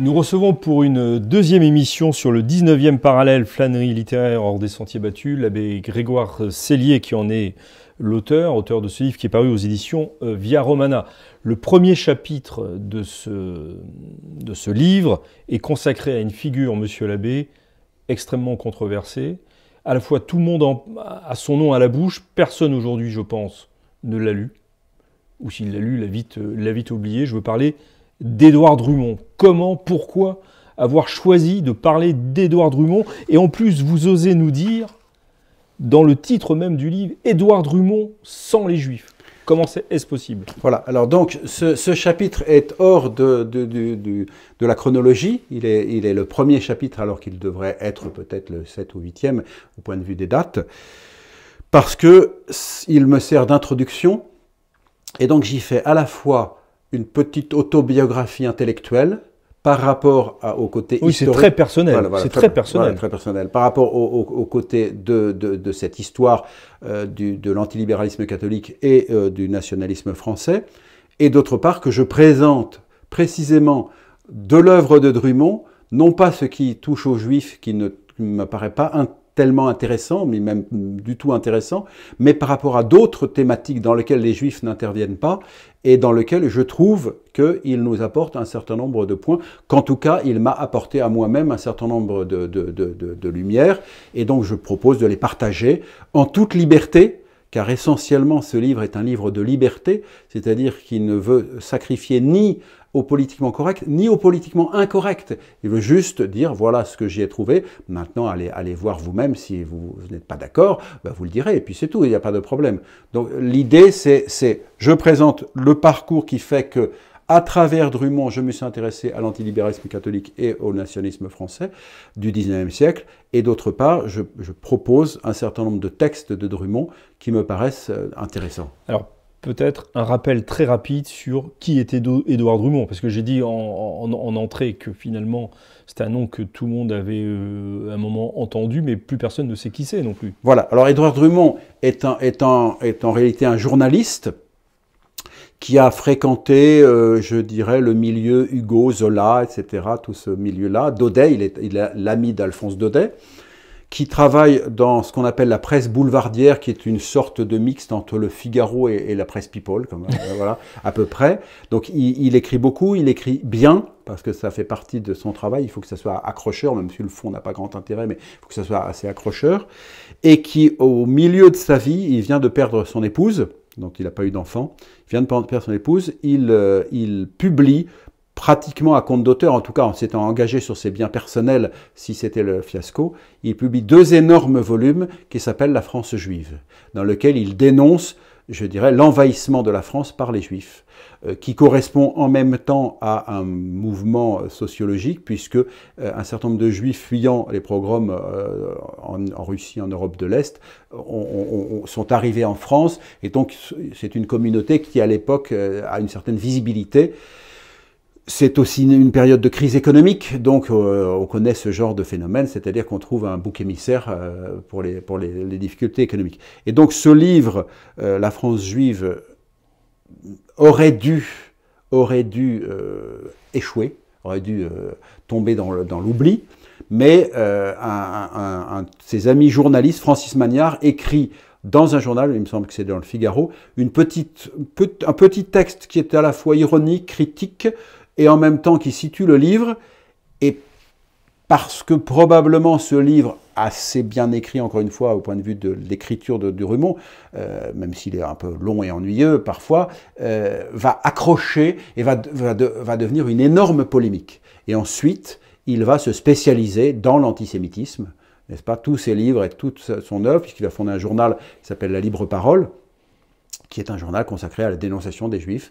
Nous recevons pour une deuxième émission sur le 19e parallèle flânerie littéraire hors des sentiers battus l'abbé Grégoire Cellier qui en est l'auteur, auteur de ce livre qui est paru aux éditions euh, Via Romana. Le premier chapitre de ce, de ce livre est consacré à une figure, monsieur l'abbé, extrêmement controversée. À la fois tout le monde a son nom à la bouche, personne aujourd'hui je pense ne l'a lu, ou s'il l'a lu l'a vite, l'a vite oublié. Je veux parler d'Édouard Drummond. Comment, pourquoi avoir choisi de parler d'Édouard Drummond Et en plus, vous osez nous dire, dans le titre même du livre, Édouard Drummond sans les Juifs. Comment est-ce possible Voilà, alors donc ce, chapitre est hors de, de, la chronologie. Il est, il est le premier chapitre alors qu'il devrait être peut-être le 7 ou 8e au point de vue des dates. Parce que il me sert d'introduction. Et donc j'y fais à la fois une petite autobiographie intellectuelle par rapport au côté oui, c'est très personnel. c'est très, personnel. très personnel. Par rapport au, côté de, cette histoire euh, du, de l'antilibéralisme catholique et euh, du nationalisme français, et d'autre part que je présente précisément de l'œuvre de Drummond, non pas ce qui touche aux Juifs, qui ne me paraît pas tellement intéressant, mais même du tout intéressant, mais par rapport à d'autres thématiques dans lesquelles les juifs n'interviennent pas et dans lesquelles je trouve qu'il nous apporte un certain nombre de points, qu'en tout cas il m'a apporté à moi-même un certain nombre de, de, de lumières, et donc je propose de les partager en toute liberté, car essentiellement ce livre est un livre de liberté, c'est-à-dire qu'il ne veut sacrifier ni politiquement correct ni au politiquement incorrect. Il veut juste dire voilà ce que j'y ai trouvé. Maintenant, allez, allez voir vous-même si vous, n'êtes pas d'accord, bah, vous le direz et puis c'est tout, il n'y a pas de problème. Donc l'idée, c'est, je présente le parcours qui fait que à travers Drummond, je me suis intéressé à l'antilibéralisme catholique et au nationalisme français du 19e siècle. Et d'autre part, je, je propose un certain nombre de textes de Drummond qui me paraissent euh, intéressants. Alors, peut-être un rappel très rapide sur qui était Édouard Drummond, parce que j'ai dit en, entrée que finalement c'est un nom que tout le monde avait euh, à un moment entendu, mais plus personne ne sait qui c'est non plus. Voilà, alors Edouard Drummond est, est, en réalité un journaliste qui a fréquenté, euh, je dirais, le milieu Hugo, Zola, etc., tout ce milieu-là. Daudet, il est l'ami d'Alphonse Daudet qui travaille dans ce qu'on appelle la presse boulevardière, qui est une sorte de mixte entre le Figaro et, la presse People, comme, euh, voilà, à peu près. Donc il, écrit beaucoup, il écrit bien, parce que ça fait partie de son travail, il faut que ça soit accrocheur, même si le fond n'a pas grand intérêt, mais il faut que ça soit assez accrocheur, et qui, au milieu de sa vie, il vient de perdre son épouse, donc il n'a pas eu d'enfant, il vient de perdre son épouse, il, euh, il publie pratiquement à compte d'auteur, en tout cas en s'étant engagé sur ses biens personnels, si c'était le fiasco, il publie deux énormes volumes qui s'appellent La France juive, dans lequel il dénonce, je dirais, l'envahissement de la France par les juifs, euh, qui correspond en même temps à un mouvement sociologique, puisque euh, un certain nombre de juifs fuyant les programmes euh, en, Russie, en Europe de l'Est, sont arrivés en France, et donc c'est une communauté qui à l'époque a une certaine visibilité. C'est aussi une période de crise économique, donc euh, on connaît ce genre de phénomène, c'est-à-dire qu'on trouve un bouc émissaire euh, pour, les, difficultés économiques. Et donc ce livre, euh, La France juive, aurait dû, aurait dû échouer, aurait dû tomber dans l'oubli, mais un, ses amis journalistes, Francis Magnard, écrit dans un journal, il me semble que c'est dans le Figaro, une petite, un petit texte qui est à la fois ironique, critique, et en même temps qui situe le livre, et parce que probablement ce livre, assez bien écrit encore une fois au point de vue de l'écriture de, de euh, même s'il est un peu long et ennuyeux parfois, euh, va accrocher et va, va devenir une énorme polémique. Et ensuite, il va se spécialiser dans l'antisémitisme, n'est-ce pas Tous ses livres et toute son œuvre, puisqu'il a fondé un journal qui s'appelle La Libre Parole, qui est un journal consacré à la dénonciation des juifs.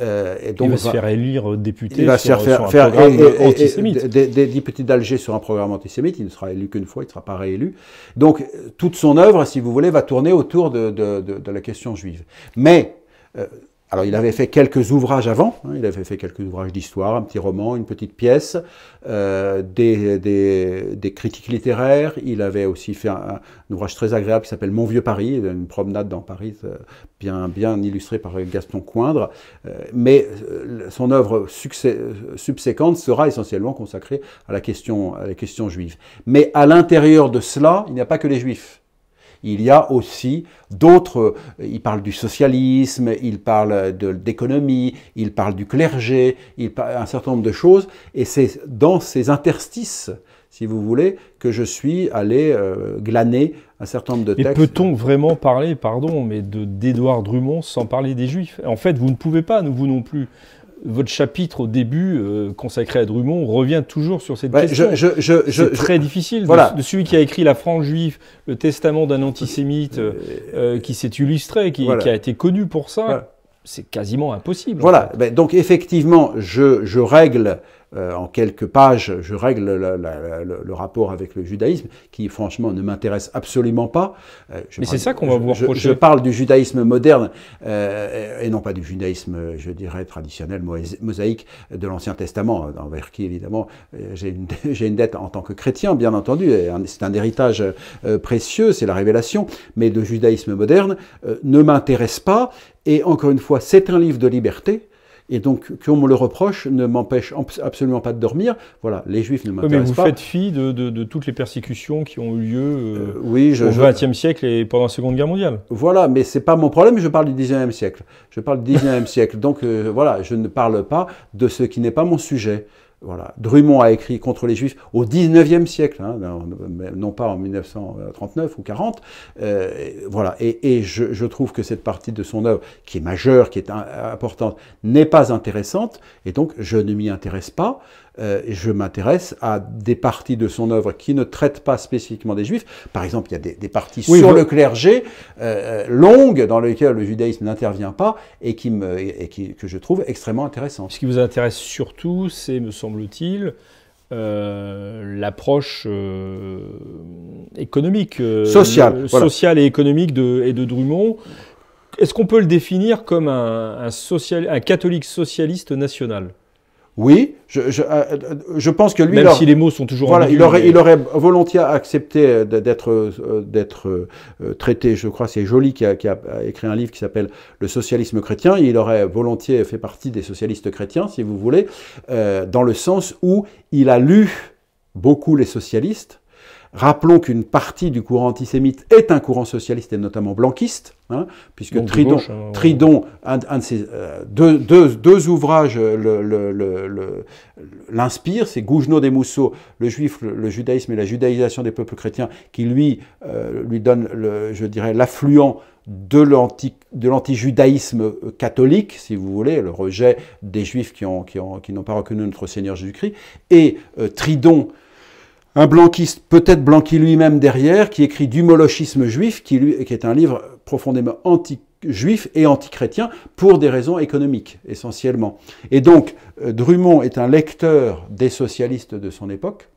Euh, et donc, il va se faire élire euh, député il va sur, faire, un Des, des, députés d'Alger sur un programme antisémite, il ne sera élu qu'une fois, il ne sera pas réélu. Donc toute son œuvre, si vous voulez, va tourner autour de, la question juive. Mais euh, alors il avait fait quelques ouvrages avant, hein, il avait fait quelques ouvrages d'histoire, un petit roman, une petite pièce, euh, des, des, critiques littéraires, il avait aussi fait un, ouvrage très agréable qui s'appelle Mon vieux Paris, une promenade dans Paris euh, bien, bien illustrée par Gaston Coindre, euh, mais son œuvre subséquente sera essentiellement consacrée à la question, à la question juive. Mais à l'intérieur de cela, il n'y a pas que les juifs il y a aussi d'autres, euh, il parle du socialisme, il parle d'économie, il parle du clergé, il parle un certain nombre de choses, et c'est dans ces interstices si vous voulez, que je suis allé euh, glaner un certain nombre de textes. peut-on vraiment parler, pardon, mais d'Édouard Drummond sans parler des Juifs En fait, vous ne pouvez pas, nous, vous non plus votre chapitre au début euh, consacré à Drummond revient toujours sur cette question. Je, c'est très difficile. De, celui qui a écrit La France juive, le testament d'un antisémite euh, euh, qui s'est illustré, qui, qui, a été connu pour ça, c'est quasiment impossible. Voilà. Ben, donc effectivement, je, règle euh, en quelques pages, je règle le rapport avec le judaïsme, qui franchement ne m'intéresse absolument pas. Euh, je Mais c'est ça qu'on va vous reprocher. Je, parle du judaïsme moderne, euh, et non pas du judaïsme, je dirais, traditionnel, mosaïque de l'Ancien Testament, envers qui, évidemment, j'ai une, une, dette en tant que chrétien, bien entendu. C'est un héritage précieux, c'est la révélation. Mais le judaïsme moderne ne m'intéresse pas. Et encore une fois, c'est un livre de liberté et donc, qu'on me le reproche ne m'empêche absolument pas de dormir. Voilà, les juifs ne m'intéressent pas. Mais vous faites fi de, toutes les persécutions qui ont eu lieu euh, euh, oui, au XXe siècle et pendant la Seconde Guerre mondiale. Voilà, mais c'est pas mon problème, je parle du XIXe siècle. Je parle du XIXe siècle. Donc, euh, voilà, je ne parle pas de ce qui n'est pas mon sujet. Voilà. Drummond a écrit contre les Juifs au 19e siècle, hein, non pas en 1939 ou 40. Euh, voilà. Et, je, trouve que cette partie de son œuvre, qui est majeure, qui est importante, n'est pas intéressante, et donc je ne m'y intéresse pas. Euh, je m'intéresse à des parties de son œuvre qui ne traitent pas spécifiquement des juifs. Par exemple, il y a des, parties sur le clergé euh, euh, longues dans lesquelles le judaïsme n'intervient pas et, qui me, que je trouve extrêmement intéressantes. Ce qui vous intéresse surtout, c'est, me semble-t-il, l'approche économique, sociale, et économique de, et de Drummond. Est-ce qu'on peut le définir comme un, un catholique socialiste national oui, je, euh, euh, je, pense que lui. Même si les mots sont toujours. Voilà, il aurait, volontiers accepté euh, d'être, traité. Je crois c'est Joly qui a, qui a, écrit un livre qui s'appelle Le socialisme chrétien. Il aurait volontiers fait partie des socialistes chrétiens, si vous voulez, dans le sens où il a lu beaucoup les socialistes Rappelons qu'une partie du courant antisémite est un courant socialiste et notamment blanquiste, hein, puisque Tridon, hein, Tridon un, de ses, euh, deux, ouvrages euh, l'inspirent, c'est Gougenot des Mousseaux, le juif, le, judaïsme et la judaïsation des peuples chrétiens, qui lui, euh, lui donne, je dirais, l'affluent de l'anti-judaïsme catholique, si vous voulez, le rejet des juifs qui n'ont pas reconnu notre Seigneur Jésus-Christ, et Tridon, un blanquiste, peut-être Blanqui lui-même derrière, qui écrit du Molochisme juif, qui, est un livre profondément anti-juif et anti-chrétien, pour des raisons économiques, essentiellement. Et donc, euh, Drummond est un lecteur des socialistes de son époque,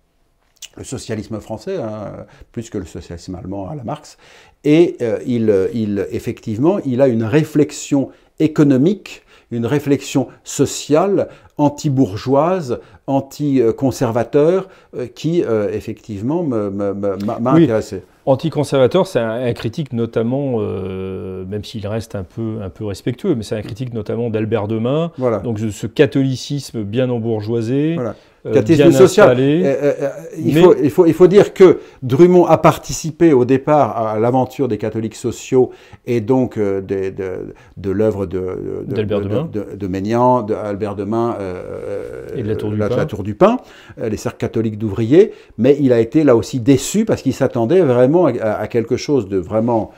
le socialisme français, hein, plus que le socialisme allemand à la Marx, et euh, il, euh, il, effectivement, il a une réflexion économique, une réflexion sociale anti-bourgeoise, anti-conservateur, euh, qui euh, effectivement m'a intéressé. Anti-conservateur, c'est un, critique notamment, euh, même s'il reste un peu, un peu respectueux, mais c'est un critique notamment d'Albert Demain, voilà. donc de ce catholicisme bien embourgeoisé, euh, social. Euh, euh, il, faut, il, faut, il faut dire que Drummond a participé au départ à l'aventure des catholiques sociaux et donc de, de l'œuvre de, de, de, de Ménian, d'Albert Demain et de la Tour du la, Pain, tour du Pain les cercles catholiques d'ouvriers, mais il a été là aussi déçu parce qu'il s'attendait vraiment à quelque chose de vraiment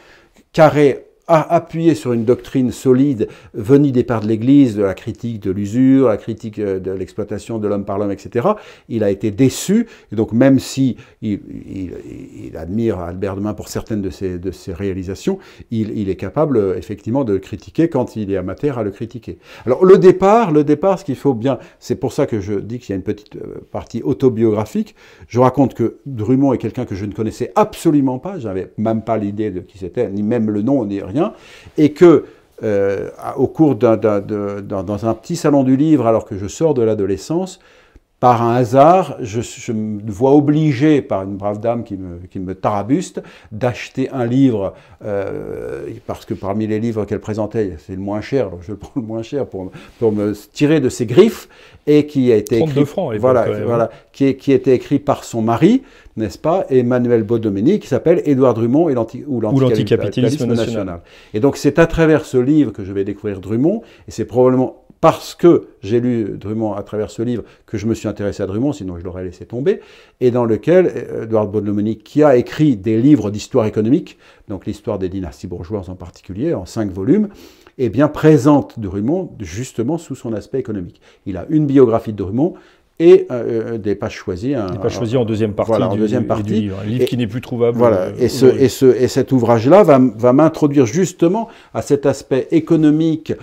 carré a appuyé sur une doctrine solide venue des parts de l'Église, de la critique de l'usure, la critique euh, de l'exploitation de l'homme par l'homme, etc., il a été déçu. Et donc même si il, admire Albert Demain pour certaines de ses, réalisations, il, est capable euh, effectivement de le critiquer quand il est amateur à le critiquer. Alors le départ, le départ, ce qu'il faut bien, c'est pour ça que je dis qu'il y a une petite euh, partie autobiographique. Je raconte que Drummond est quelqu'un que je ne connaissais absolument pas, j'avais même pas l'idée de qui c'était, ni même le nom, ni et que euh, au cours d'un, dans un petit salon du livre, alors que je sors de l'adolescence, par un hasard, je, me vois obligé par une brave dame qui me, qui me tarabuste d'acheter un livre, euh, parce que parmi les livres qu'elle présentait, c'est le moins cher, donc je le prends le moins cher pour, pour me tirer de ses griffes, et qui a été écrit, hein. voilà, qui, était écrit par son mari, n'est-ce pas, Emmanuel Bodoméni, qui s'appelle Édouard Drummond et ou l'anticapitalisme national. national. Et donc c'est à travers ce livre que je vais découvrir Drummond, et c'est probablement parce que j'ai lu Drummond à travers ce livre que je me suis intéressé à Drummond, sinon je l'aurais laissé tomber, et dans lequel euh, Edouard Bonlomoni, qui a écrit des livres d'histoire économique, donc l'histoire des dynasties bourgeoises en particulier, en cinq volumes, est eh bien présente Drummond justement sous son aspect économique. Il a une biographie de Drummond et euh, euh, des pages choisies. Hein. des en deuxième partie, voilà, deuxième partie. livre, un livre qui n'est plus trouvable. Voilà, euh, et, ce, et, ce, et cet ouvrage-là va, va m'introduire justement à cet aspect économique,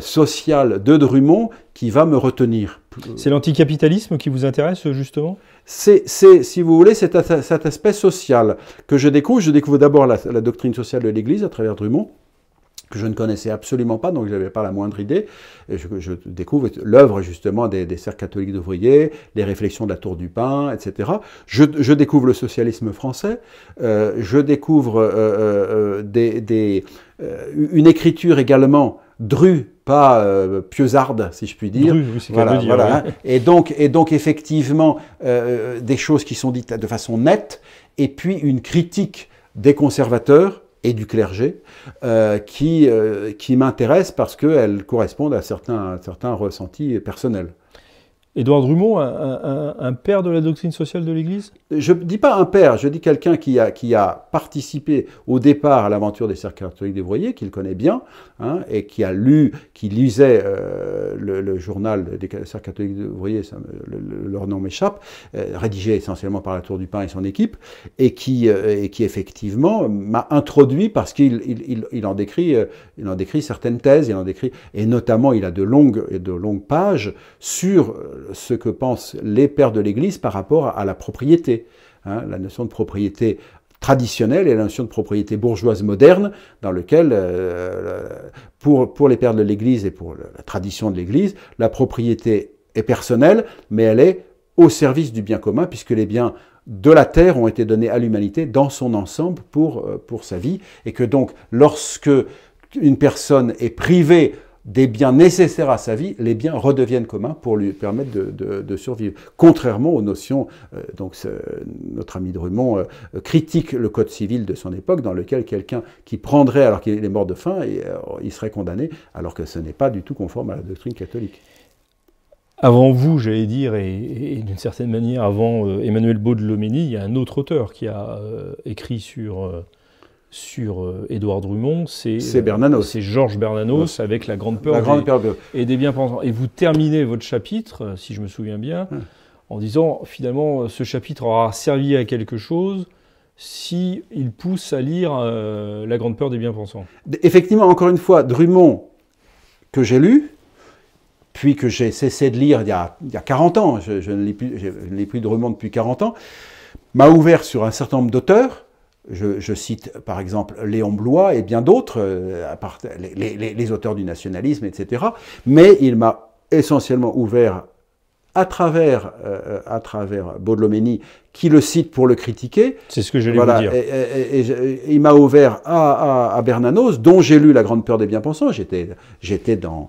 social de Drummond qui va me retenir. C'est l'anticapitalisme qui vous intéresse justement c'est, si vous voulez, cet, aspect social que je découvre. Je découvre d'abord la, la doctrine sociale de l'Église à travers Drummond que je ne connaissais absolument pas, donc je n'avais pas la moindre idée. je, découvre l'œuvre justement des, des, cercles catholiques d'ouvriers, les réflexions de la Tour du Pain, etc. Je, découvre le socialisme français, euh, je découvre euh, euh, des, une écriture également drue, pas euh, si je puis dire. voilà, hein. Et, donc, et donc effectivement, des choses qui sont dites de façon nette, et puis une critique des conservateurs, et du clergé euh, qui, euh, qui m'intéressent parce qu'elles correspondent à certains, à certains ressentis personnels. Édouard Drummond, un, père de la doctrine sociale de l'Église Je ne dis pas un père, je dis quelqu'un qui a, participé au départ à l'aventure des cercles catholiques Voyer, qu'il connaît bien, hein, et qui a lu, qui lisait euh, le, journal des cercles catholiques ouvriers leur nom m'échappe, euh, rédigé essentiellement par la Tour du Pain et son équipe, et qui, euh, qui effectivement m'a introduit parce qu'il en, décrit, en décrit certaines thèses, il en décrit, et notamment il a de longues, de longues pages sur ce que pensent les pères de l'Église par rapport à la propriété. Hein, la notion de propriété traditionnelle et la notion de propriété bourgeoise moderne, dans lequel, euh, pour, pour les pères de l'Église et pour la tradition de l'Église, la propriété est personnelle, mais elle est au service du bien commun, puisque les biens de la terre ont été donnés à l'humanité dans son ensemble pour, euh, pour sa vie, et que donc lorsque une personne est privée des biens nécessaires à sa vie, les biens redeviennent communs pour lui permettre de, survivre. Contrairement aux notions, euh, donc notre ami Drummond euh, critique le code civil de son époque, dans lequel quelqu'un qui prendrait alors qu'il est mort de faim, et, euh, il serait condamné, alors que ce n'est pas du tout conforme à la doctrine catholique. Avant vous, j'allais dire, et, d'une certaine manière avant Emmanuel Baudelomény, il y a un autre auteur qui a écrit sur sur euh, Édouard Drummond, c'est C'est Georges Bernanos avec la grande peur, des, et des bien-pensants. Et vous terminez votre chapitre, euh, si je me souviens bien, en disant finalement euh, ce chapitre aura servi à quelque chose si il pousse à lire La grande peur des bien-pensants. Effectivement, encore une fois, Drummond que j'ai lu, puis que j'ai cessé de lire il y a, 40 ans, je, ne lis plus, de Drummond depuis 40 ans, m'a ouvert sur un certain nombre d'auteurs je, cite par exemple Léon Blois et bien d'autres, euh, les, auteurs du nationalisme, etc. Mais il m'a essentiellement ouvert à travers, euh, à travers Baudelomeni, qui le cite pour le critiquer. C'est ce que je voilà. vous dire. il m'a ouvert à, à, Bernanos, dont j'ai lu La Grande Peur des Bien-Pensants. J'étais, dans,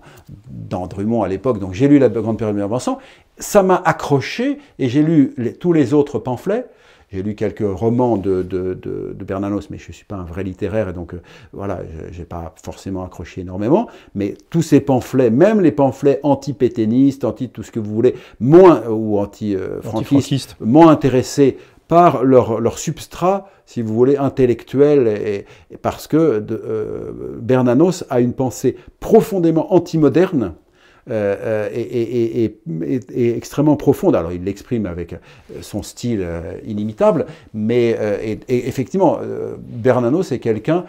dans Drummond à l'époque, donc j'ai lu La Grande Peur des Bien-Pensants. Ça m'a accroché et j'ai lu tous les autres pamphlets. J'ai lu quelques romans de, de, de, de Bernanos, mais je ne suis pas un vrai littéraire, et donc euh, voilà, je n'ai pas forcément accroché énormément. Mais tous ces pamphlets, même les pamphlets anti-pétainistes, anti tout ce que vous voulez, moins, euh, ou euh, anti-franquistes, moins intéressés par leur, leur, substrat, si vous voulez, intellectuel, et, parce que de, Bernanos a une pensée profondément anti-moderne, euh, est, extrêmement profonde. Alors il l'exprime avec euh, son style euh, inimitable, mais euh, effectivement, Bernano, c'est quelqu'un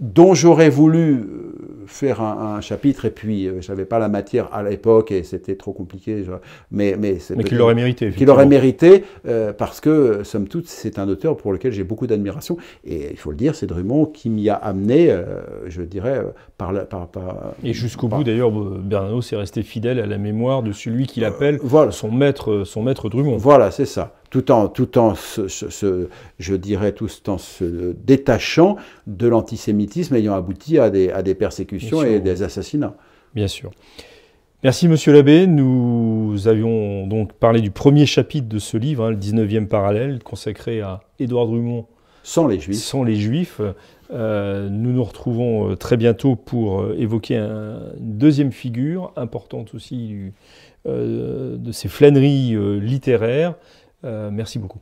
dont j'aurais voulu euh, faire un, chapitre et puis euh, je n'avais pas la matière à l'époque et c'était trop compliqué. Mais, mais, qu'il l'aurait mérité. Qu'il l'aurait mérité euh, parce que, somme toute, c'est un auteur pour lequel j'ai beaucoup d'admiration. Et il faut le dire, c'est Drummond qui m'y a amené, je dirais, par Par, et jusqu'au bout, d'ailleurs, Bernardo s'est resté fidèle à la mémoire de celui qu'il appelle voilà. son, maître, son maître Drummond. Voilà, c'est ça tout en, tout en se, je dirais, tout en se détachant de l'antisémitisme ayant abouti à des, persécutions et des assassinats. Bien sûr. Merci Monsieur l'abbé. Nous avions donc parlé du premier chapitre de ce livre, hein, le 19e parallèle, consacré à Édouard Drummond. Sans les Juifs. Sans les Juifs. Euh, nous nous retrouvons euh, très bientôt pour euh, évoquer une deuxième figure importante aussi de ces flâneries littéraires, euh, merci beaucoup.